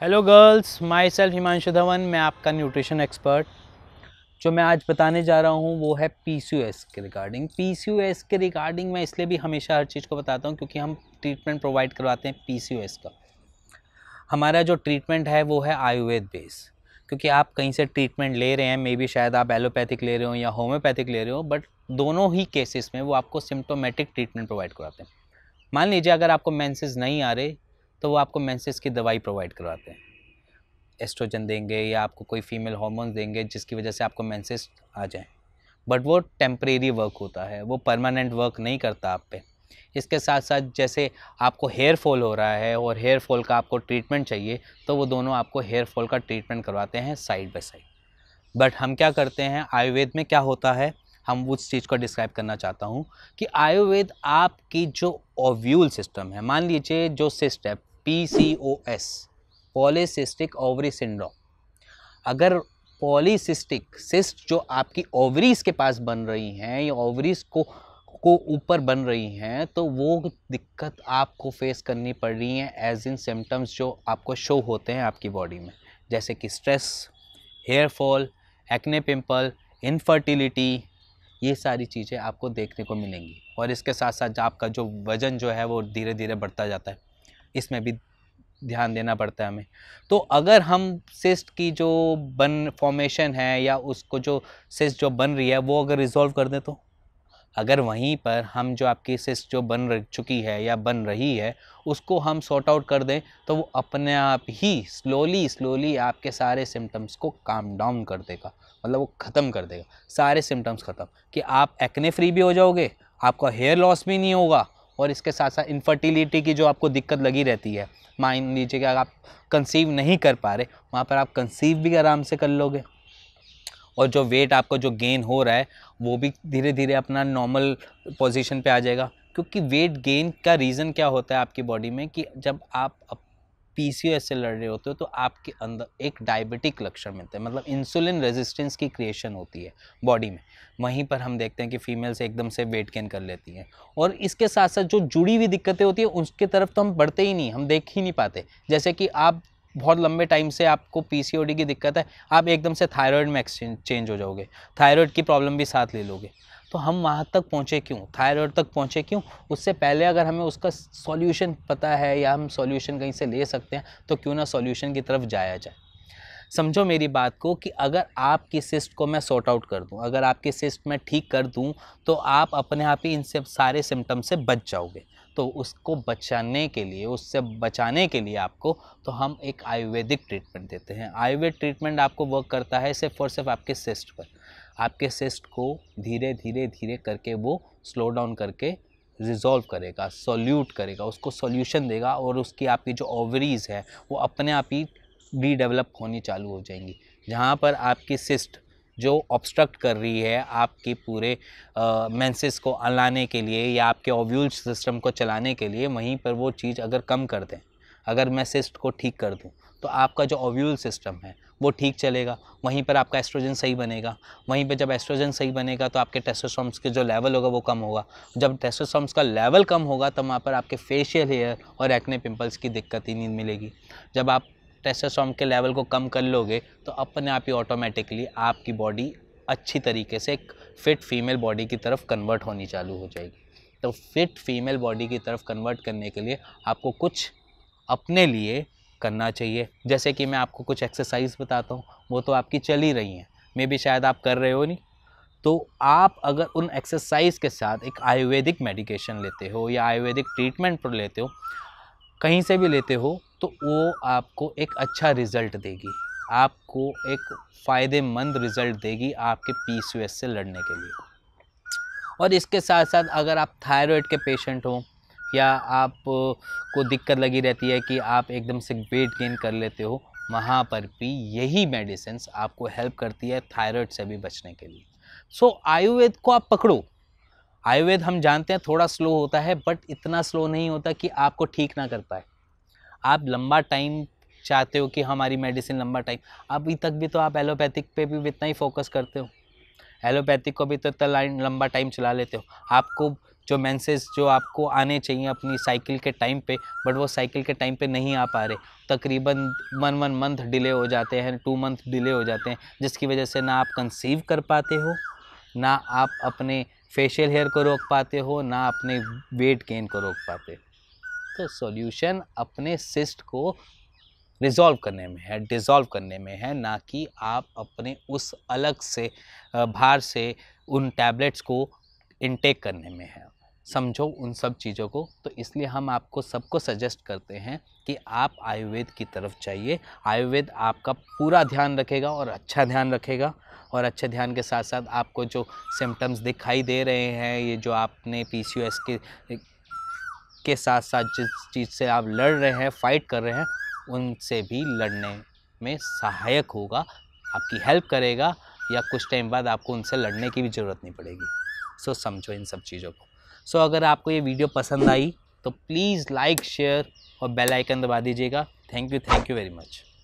hello girls myself Himanshu Dhawan मैं आपका nutrition expert जो मैं आज बताने जा रहा हूँ वो है पी सी एस के रिगार्डिंग पी सी एस के रिगार्डिंग मैं इसलिए भी हमेशा हर चीज़ को बताता हूँ क्योंकि हम ट्रीटमेंट प्रोवाइड करवाते हैं पी सी एस का हमारा जो ट्रीटमेंट है वो है आयुर्वेद बेस क्योंकि आप कहीं से ट्रीटमेंट ले रहे हैं मे बी शायद आप एलोपैथिक ले रहे हो या होम्योपैथिक ले रहे हो बट दोनों ही केसेस में वो आपको सिम्टोमेटिक ट्रीटमेंट प्रोवाइड करवाते हैं मान लीजिए अगर आपको मेंसेस नहीं आ रहे तो वो आपको मेंसेस की दवाई प्रोवाइड करवाते हैं एस्ट्रोजन देंगे या आपको कोई फीमेल हार्मोन देंगे जिसकी वजह से आपको मेंसेस आ जाए बट वो टेम्परेरी वर्क होता है वो परमानेंट वर्क नहीं करता आप पे इसके साथ साथ जैसे आपको हेयर फॉल हो रहा है और हेयर फॉल का आपको ट्रीटमेंट चाहिए तो वो दोनों आपको हेयर फॉल का ट्रीटमेंट करवाते हैं साइड बाय साइड बट हम क्या करते हैं आयुर्वेद में क्या होता है हम उस चीज़ को डिस्क्राइब करना चाहता हूँ कि आयुर्वेद आपकी जो ओव्यूल सिस्टम है मान लीजिए जो सिस्ट है P C O S polycystic ovary syndrome अगर पॉलीसिस्टिक सिस्ट जो आपकी ओवरीज के पास बन रही हैं या ओवरीज को को ऊपर बन रही हैं तो वो दिक्कत आपको फेस करनी पड़ रही है एज इन सिम्टम्स जो आपको शो होते हैं आपकी बॉडी में जैसे कि stress hair fall acne pimple infertility ये सारी चीज़ें आपको देखने को मिलेंगी और इसके साथ साथ आपका जो वज़न जो है वो धीरे धीरे बढ़ता जाता है इसमें भी ध्यान देना पड़ता है हमें तो अगर हम सिस्ट की जो बन फॉर्मेशन है या उसको जो सिस्ट जो बन रही है वो अगर रिजॉल्व कर दें तो अगर वहीं पर हम जो आपकी सिस्ट जो बन चुकी है या बन रही है उसको हम सॉर्ट आउट कर दें तो वो अपने आप ही स्लोली स्लोली आपके सारे सिम्टम्स को काम डाउन कर देगा मतलब वो ख़त्म कर देगा सारे सिम्टम्स ख़त्म कि आप एक्ने फ्री भी हो जाओगे आपका हेयर लॉस भी नहीं होगा और इसके साथ साथ इनफर्टिलिटी की जो आपको दिक्कत लगी रहती है मान लीजिए कि अगर आप कंसीव नहीं कर पा रहे वहाँ पर आप कंसीव भी आराम से कर लोगे और जो वेट आपका जो गेन हो रहा है वो भी धीरे धीरे अपना नॉर्मल पोजीशन पे आ जाएगा क्योंकि वेट गेन का रीज़न क्या होता है आपकी बॉडी में कि जब आप पी सी से लड़ रहे होते हो तो आपके अंदर एक डायबिटिक लक्षण मिलता है मतलब इंसुलिन रेजिस्टेंस की क्रिएशन होती है बॉडी में वहीं पर हम देखते हैं कि फीमेल्स एकदम से वेट गेन कर लेती हैं और इसके साथ साथ जो जुड़ी हुई दिक्कतें होती है उसके तरफ तो हम बढ़ते ही नहीं हम देख ही नहीं पाते जैसे कि आप बहुत लंबे टाइम से आपको पीसीओडी की दिक्कत है आप एकदम से थायराइड में एक्सचेंज चेंज हो जाओगे थायराइड की प्रॉब्लम भी साथ ले लोगे तो हम वहाँ तक पहुँचे क्यों थायराइड तक पहुँचे क्यों उससे पहले अगर हमें उसका सॉल्यूशन पता है या हम सॉल्यूशन कहीं से ले सकते हैं तो क्यों ना सॉल्यूशन की तरफ जाया जाए समझो मेरी बात को कि अगर आपकी सिस्ट को मैं सॉर्ट आउट कर दूं अगर आपकी सिस्ट मैं ठीक कर दूं तो आप अपने आप ही इन सब सारे सिम्टम से बच जाओगे तो उसको बचाने के लिए उससे बचाने के लिए आपको तो हम एक आयुर्वेदिक ट्रीटमेंट देते हैं आयुर्वेद ट्रीटमेंट आपको वर्क करता है सिर्फ और सिर्फ आपके सिस्ट पर आपके सिस्ट को धीरे धीरे धीरे करके वो स्लो डाउन करके रिजॉल्व करेगा सॉल्यूट करेगा उसको सॉल्यूशन देगा और उसकी आपकी जो ओवरीज़ है वो अपने आप ही रीडेवलप होनी चालू हो जाएंगी जहाँ पर आपकी सिस्ट जो ऑब्स्ट्रक्ट कर रही है आपके पूरे मेंसेस को अलाने के लिए या आपके ओव्यूल सिस्टम को चलाने के लिए वहीं पर वो चीज़ अगर कम कर दें अगर मैं सिस्ट को ठीक कर दूँ तो आपका जो ओव्यूल सिस्टम है वो ठीक चलेगा वहीं पर आपका एस्ट्रोजन सही बनेगा वहीं पर जब एस्ट्रोजन सही बनेगा तो आपके टेस्टोसोम्स के जो लेवल होगा वो कम होगा जब टेस्टोसॉम्स का लेवल कम होगा तब वहाँ पर आपके फेशियल हेयर और एक्ने पिंपल्स की दिक्कत ही नहीं मिलेगी जब आप टेस्टोस्टेरोन के लेवल को कम कर लोगे तो अपने आप ही ऑटोमेटिकली आपकी बॉडी अच्छी तरीके से एक फिट फीमेल बॉडी की तरफ कन्वर्ट होनी चालू हो जाएगी तो फिट फीमेल बॉडी की तरफ कन्वर्ट करने के लिए आपको कुछ अपने लिए करना चाहिए जैसे कि मैं आपको कुछ एक्सरसाइज बताता हूँ वो तो आपकी चल ही रही हैं मे भी शायद आप कर रहे हो नहीं तो आप अगर उन एक्सरसाइज के साथ एक आयुर्वेदिक मेडिकेशन लेते हो या आयुर्वेदिक ट्रीटमेंट पर लेते हो कहीं से भी लेते हो तो वो आपको एक अच्छा रिज़ल्ट देगी आपको एक फ़ायदेमंद रिज़ल्ट देगी आपके पी से लड़ने के लिए और इसके साथ साथ अगर आप थायराइड के पेशेंट हो या आप को दिक्कत लगी रहती है कि आप एकदम से वेट गेन कर लेते हो वहाँ पर भी यही मेडिसिन आपको हेल्प करती है थायराइड से भी बचने के लिए सो so, आयुर्वेद को आप पकड़ो आयुर्वेद हम जानते हैं थोड़ा स्लो होता है बट इतना स्लो नहीं होता कि आपको ठीक ना कर पाए आप लंबा टाइम चाहते हो कि हमारी मेडिसिन लंबा टाइम अभी तक भी तो आप एलोपैथिक पे भी इतना ही फोकस करते हो एलोपैथिक को भी तो इतना लंबा टाइम चला लेते हो आपको जो मैंसेज जो आपको आने चाहिए अपनी साइकिल के टाइम पे बट वो साइकिल के टाइम पे नहीं आ पा रहे तकरीबन वन वन मंथ डिले हो जाते हैं टू मंथ डिले हो जाते हैं जिसकी वजह से ना आप कंसीव कर पाते हो ना आप अपने फेशियल हेयर को रोक पाते हो ना अपने वेट गेन को रोक पाते हो सॉल्यूशन अपने सिस्ट को रिजॉल्व करने में है डिज़ोल्व करने में है ना कि आप अपने उस अलग से बाहर से उन टैबलेट्स को इनटेक करने में है समझो उन सब चीज़ों को तो इसलिए हम आपको सबको सजेस्ट करते हैं कि आप आयुर्वेद की तरफ जाइए आयुर्वेद आपका पूरा ध्यान रखेगा और अच्छा ध्यान रखेगा और अच्छे ध्यान के साथ साथ आपको जो सिम्टम्स दिखाई दे रहे हैं ये जो आपने पी के के साथ साथ जिस चीज़ से आप लड़ रहे हैं फाइट कर रहे हैं उनसे भी लड़ने में सहायक होगा आपकी हेल्प करेगा या कुछ टाइम बाद आपको उनसे लड़ने की भी ज़रूरत नहीं पड़ेगी सो so, समझो इन सब चीज़ों को सो so, अगर आपको ये वीडियो पसंद आई तो प्लीज़ लाइक शेयर और बेल आइकन दबा दीजिएगा thank you thank you very much